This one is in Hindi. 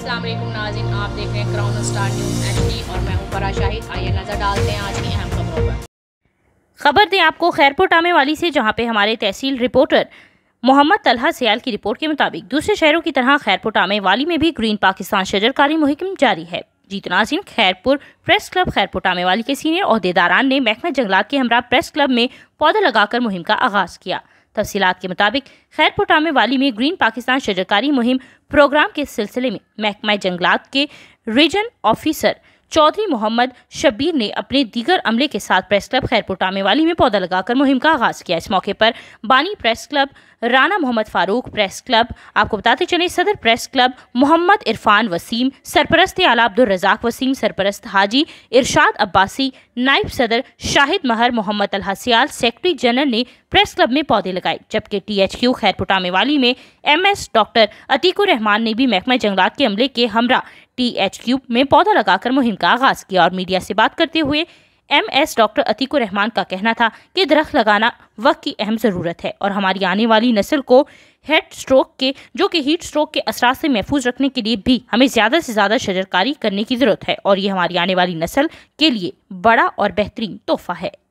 अस्सलाम वालेकुम नाजिन आप देख रहे हैं क्राउन स्टार न्यूज़ एचडी और मैं हूं फरा शाहिद आइए नज़र डालते हैं आज की अहम खबरों पर खबर दें आपको खैरपुर टामे वाली से जहां पे हमारे तहसील रिपोर्टर मोहम्मद तलहा सयाल की रिपोर्ट के मुताबिक दूसरे शहरों की तरह खैरपुर टामे वाली में भी ग्रीन पाकिस्तान शजरकारी मुहिम जारी है Jeet Singh Khairpur press club Khairpur Tamewali के सीनियर अहदेदारान ने महकमा जंगलात के हमरा प्रेस क्लब में पौधा लगाकर मुहिम का आगाज़ किया तफसीत के मुताबिक खैरपुर टामे वाली में ग्रीन पाकिस्तान शजरकारी मुहिम प्रोग्राम के सिलसिले में महकमा जंगलात के रीजन ऑफिसर चौधरी मोहम्मद शबीर ने अपने दीगर अमले के साथ प्रेस क्लब खैरपुर टामेवाली में पौधा लगाकर मुहिम का आगाज़ किया इस मौके पर बानी press club Rana Mohammad Farooq press club आपको बताते चले सदर प्रेस क्लब मोहम्मद इरफान वसीम सरपरस्त आला अब्दुलरजाक वसीम सरपरस्त हाजी इरशाद अब्बासी नायब सदर शाहिद महर मोहम्मद अलहसियाल सेक्रेटरी जनरल ने प्रेस क्लब में पौधे लगाए जबकि T H Q Khairpur Tamewali में M S doctor Atiqur Rahman ने भी महकमा जंगलात के अमले के हमरा टी एच क्यू में पौधा लगाकर मुहिम का आगाज़ किया और मीडिया से बात करते हुए M S doctor Atiq Rahman का कहना था कि दरख्त लगाना वक्त की अहम ज़रूरत है और हमारी आने वाली नस्ल को हेड स्ट्रोक के जो कि हीट स्ट्रोक के असरा से महफूज रखने के लिए भी हमें ज़्यादा से ज़्यादा शजरकारी करने की ज़रूरत है और ये हमारी आने वाली नस्ल के लिए बड़ा और बेहतरीन तोहफा है